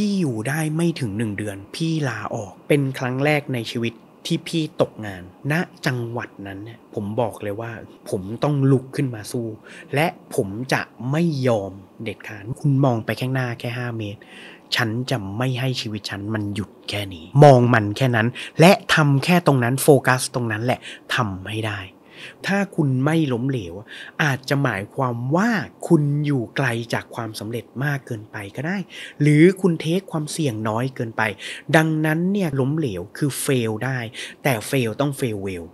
พี่อยู่ได้ไม่ถึงหนึ่งเดือน พี่ลาออกเป็นครั้งแรกในชีวิตที่พี่ตกงาน ณจังหวัดนั้นเนี่ยผมบอกเลยว่าผมต้องลุกขึ้นมาสู้ และผมจะไม่ยอมเด็ดขาดคุณมองไปข้างหน้าแค่ 5 เมตร ฉันจะไม่ให้ชีวิตฉันมันหยุดแค่นี้ มองมันแค่นั้น และทำแค่ตรงนั้นโฟกัสตรงนั้นแหละทำให้ได้ถ้าคุณไม่ล้มเหลว อาจจะหมายความว่าคุณอยู่ไกลจากความสำเร็จมากเกินไปก็ได้ หรือคุณเทคความเสี่ยงน้อยเกินไป ดังนั้นเนี่ยล้มเหลวคือเฟลได้ แต่เฟลต้องเฟลเวล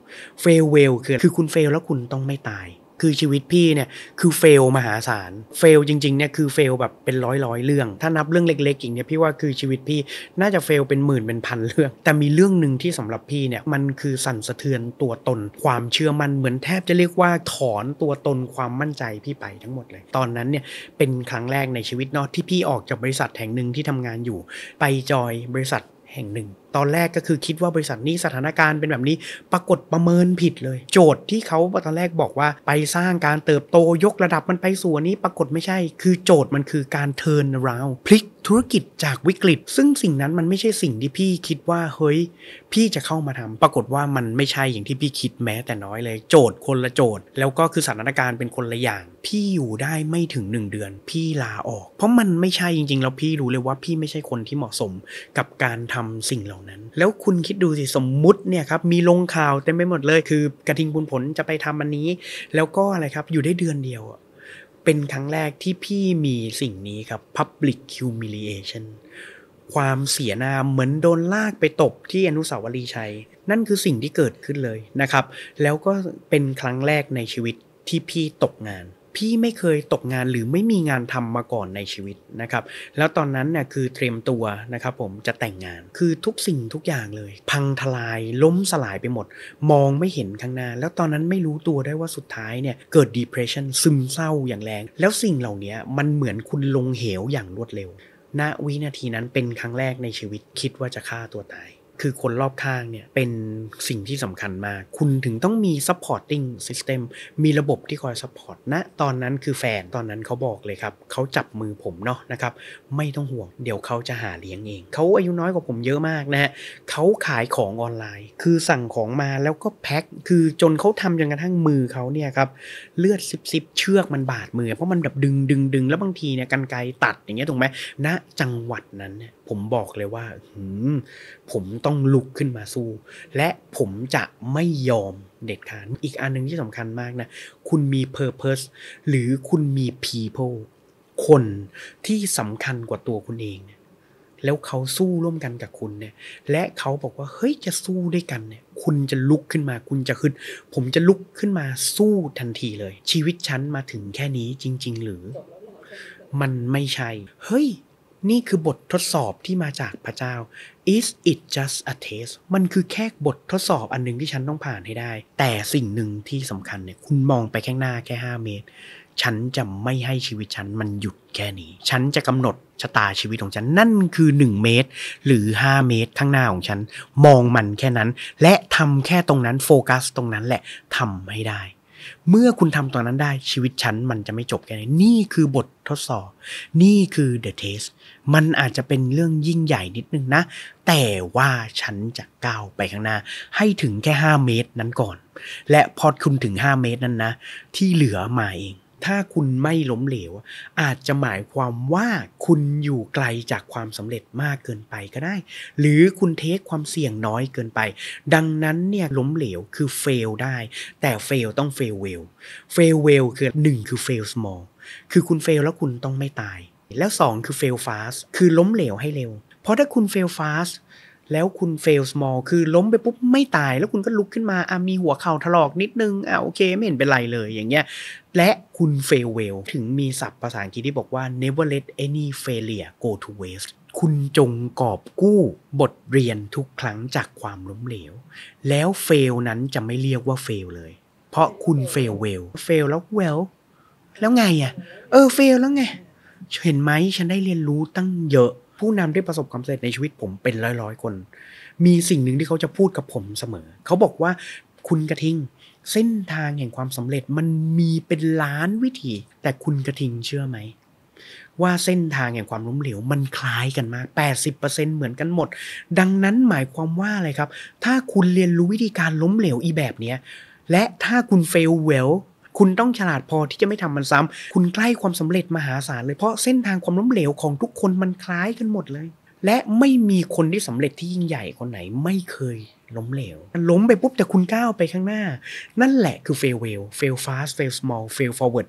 เฟลเวลคือคือคุณเฟลแล้วคุณต้องไม่ตายคือชีวิตพี่เนี่ยคือเฟลมหาศาลเฟลจริงๆเนี่ยคือเฟลแบบเป็นร้อยร้อยเรื่อง ถ้านับเรื่องเล็กๆอีกเนี่ยพี่ว่าคือชีวิตพี่น่าจะเฟลเป็นหมื่นเป็นพันเรื่องแต่มีเรื่องหนึ่งที่สำหรับพี่เนี่ยมันคือสั่นสะเทือนตัวตน ความเชื่อมันเหมือนแทบจะเรียกว่าถอนตัวตนความมั่นใจพี่ไปทั้งหมดเลยตอนนั้นเนี่ยเป็นครั้งแรกในชีวิตเนาะที่พี่ออกจากบริษัทแห่งหนึ่งที่ทำงานอยู่ไปจอยบริษัทแห่งหนึ่งตอนแรกก็คือคิดว่าบริษัทนี้สถานการณ์เป็นแบบนี้ปรากฏประเมินผิดเลย โจทย์ที่เขาตอนแรกบอกว่า ไปสร้างการเติบโตยกระดับมันไปส่วนนี้ ปรากฏไม่ใช่ คือโจทย์มันคือการเทิร์นราวพลิกธุรกิจจากวิกฤต ซึ่งสิ่งนั้นมันไม่ใช่สิ่งที่พี่คิดว่าเฮ้ยพี่จะเข้ามาทำ ปรากฏว่ามันไม่ใช่อย่างที่พี่คิดแม้แต่น้อยเลยโจทย์คนละโจทย์แล้วก็คือสถานการณ์เป็นคนละอย่าง พี่อยู่ได้ไม่ถึง 1 เดือน พี่ลาออก เพราะมันไม่ใช่จริงๆ แล้วพี่รู้เลยว่าพี่ไม่ใช่คนที่เหมาะสมกับการทำสิ่งเหล่านั้น แล้วคุณคิดดูสิสมมุติเนี่ยครับมีลงข่าวเต็ไมไปหมดเลยคือกระทิงบุญผลจะไปทำอันนี้ แล้วก็อะไรครับอยู่ได้เดือนเดียวเป็นครั้งแรกที่พี่มีสิ่งนี้ครับ public humiliation ความเสียนาาเหมือนโดนลากไปตบที่อนุสาวรีย์ชัย นั่นคือสิ่งที่เกิดขึ้นเลยนะครับ แล้วก็เป็นครั้งแรกในชีวิตที่พี่ตกงานพี่ไม่เคยตกงานหรือไม่มีงานทำมาก่อนในชีวิตนะครับ แล้วตอนนั้นเนี่ยคือเตรียมตัวนะครับผมจะแต่งงานคือทุกสิ่งทุกอย่างเลย พังทลาย ล้มสลายไปหมด มองไม่เห็นข้างหน้า แล้วตอนนั้นไม่รู้ตัวได้ว่าสุดท้ายเนี่ยเกิด depression ซึมเศร้าอย่างแรง แล้วสิ่งเหล่านี้มันเหมือนคุณลงเหวอย่างรวดเร็ว ณวินาทีนั้นเป็นครั้งแรกในชีวิตคิดว่าจะฆ่าตัวตายคือคนรอบข้างเนี่ยเป็นสิ่งที่สำคัญมาก คุณถึงต้องมี supporting system มีระบบที่คอย support นะ ตอนนั้นคือแฟนตอนนั้นเขาบอกเลยครับ เขาจับมือผมเนาะนะครับ ไม่ต้องห่วง เดี๋ยวเขาจะหาเลี้ยงเอง เขาอายุน้อยกว่าผมเยอะมากนะฮะเขาขายของออนไลน์ คือสั่งของมาแล้วก็แพ็คคือจนเขาทำจนกระทั่งมือเขาเนี่ยครับ เลือดซิบซิบเชือกมันบาดมือเพราะมันแบบดึงดึงดึงแล้วบางทีเนี่ยกันไกตัดอย่างเงี้ยถูกไหมณนะจังหวัดนั้นเนี่ยผมบอกเลยว่าหืมผมต้องลุกขึ้นมาสู้ และผมจะไม่ยอมเด็ดขาดอีกอันหนึ่งที่สำคัญมากนะคุณมี purpose หรือคุณมี people คนที่สำคัญกว่าตัวคุณเอง แล้วเขาสู้ร่วมกันกับคุณเนี่ย และเขาบอกว่า เฮ้ยจะสู้ด้วยกันเนี่ย คุณจะลุกขึ้นมาคุณจะขึ้น ผมจะลุกขึ้นมาสู้ทันทีเลย ชีวิตฉันมาถึงแค่นี้จริง ๆ หรือ มันไม่ใช่เฮ้ยนี่คือบททดสอบที่มาจากพระเจ้า is it just a test มันคือแค่บททดสอบอันหนึ่งที่ฉันต้องผ่านให้ได้ แต่สิ่งหนึ่งที่สำคัญเนี่ย คุณมองไปข้างหน้าแค่ 5 เมตร ฉันจะไม่ให้ชีวิตฉันมันหยุดแค่นี้ ฉันจะกำหนดชะตาชีวิตของฉัน นั่นคือ 1 เมตรหรือ 5 เมตรข้างหน้าของฉัน มองมันแค่นั้น และทำแค่ตรงนั้นโฟกัสตรงนั้นแหละทำให้ได้เมื่อคุณทำตอนนั้นได้ ชีวิตฉันมันจะไม่จบแค่นี้นี่คือบททดสอบ นี่คือ the test มันอาจจะเป็นเรื่องยิ่งใหญ่นิดนึงนะ แต่ว่าฉันจะก้าวไปข้างหน้า ให้ถึงแค่ 5 เมตรนั้นก่อน และพอคุณถึง 5 เมตรนั้นนะ ที่เหลือมาเองถ้าคุณไม่ล้มเหลว อาจจะหมายความว่าคุณอยู่ไกลจากความสำเร็จมากเกินไปก็ได้ หรือคุณเทคความเสี่ยงน้อยเกินไป ดังนั้นเนี่ยล้มเหลวคือเฟลได้ แต่เฟลต้องเฟลเวลเฟลเวลคือหนึ่งคือเฟลสมอลคือคุณเฟลแล้วคุณต้องไม่ตาย แล้วสองคือเฟลฟาสคือล้มเหลวให้เร็ว เพราะถ้าคุณเฟลฟาสแล้วคุณเฟลสมอลคือล้มไปปุ๊บไม่ตาย แล้วคุณก็ลุกขึ้นมาอ่ะมีหัวเข่าถลอกนิดนึงอ่ะโอเค ไม่เห็นเป็นไรเลยอย่างเงี้ย และคุณเฟลเวลถึงมีศัพท์ภาษาอังกฤษที่บอกว่า never let any failure go to waste คุณจงกอบกู้บทเรียนทุกครั้งจากความล้มเหลว แล้วเฟลนั้นจะไม่เรียกว่าเฟลเลย เพราะคุณเฟลเวลเฟลแล้วเวลแล้วไงอ่ะเออเฟลแล้วไงเห็นไหมฉันได้เรียนรู้ตั้งเยอะผู้นำที่ประสบความสำเร็จในชีวิตผมเป็นร้อยๆ คน มีสิ่งหนึ่งที่เขาจะพูดกับผมเสมอ เขาบอกว่าคุณกระทิงเส้นทางแห่งความสำเร็จมันมีเป็นล้านวิธี แต่คุณกระทิงเชื่อไหมว่าเส้นทางแห่งความล้มเหลวมันคล้ายกันมาก80%เหมือนกันหมด ดังนั้นหมายความว่าอะไรครับ ถ้าคุณเรียนรู้วิธีการล้มเหลวอีแบบเนี้ยและถ้าคุณเฟลเวลคุณต้องฉลาดพอที่จะไม่ทำมันซ้ำ คุณใกล้ความสำเร็จมหาศาลเลย เพราะเส้นทางความล้มเหลวของทุกคนมันคล้ายกันหมดเลย และไม่มีคนที่สำเร็จที่ยิ่งใหญ่คนไหน ไม่เคยล้มเหลว ล้มไปปุ๊บ แต่คุณก้าวไปข้างหน้า นั่นแหละคือ fail well fail fast fail small fail forward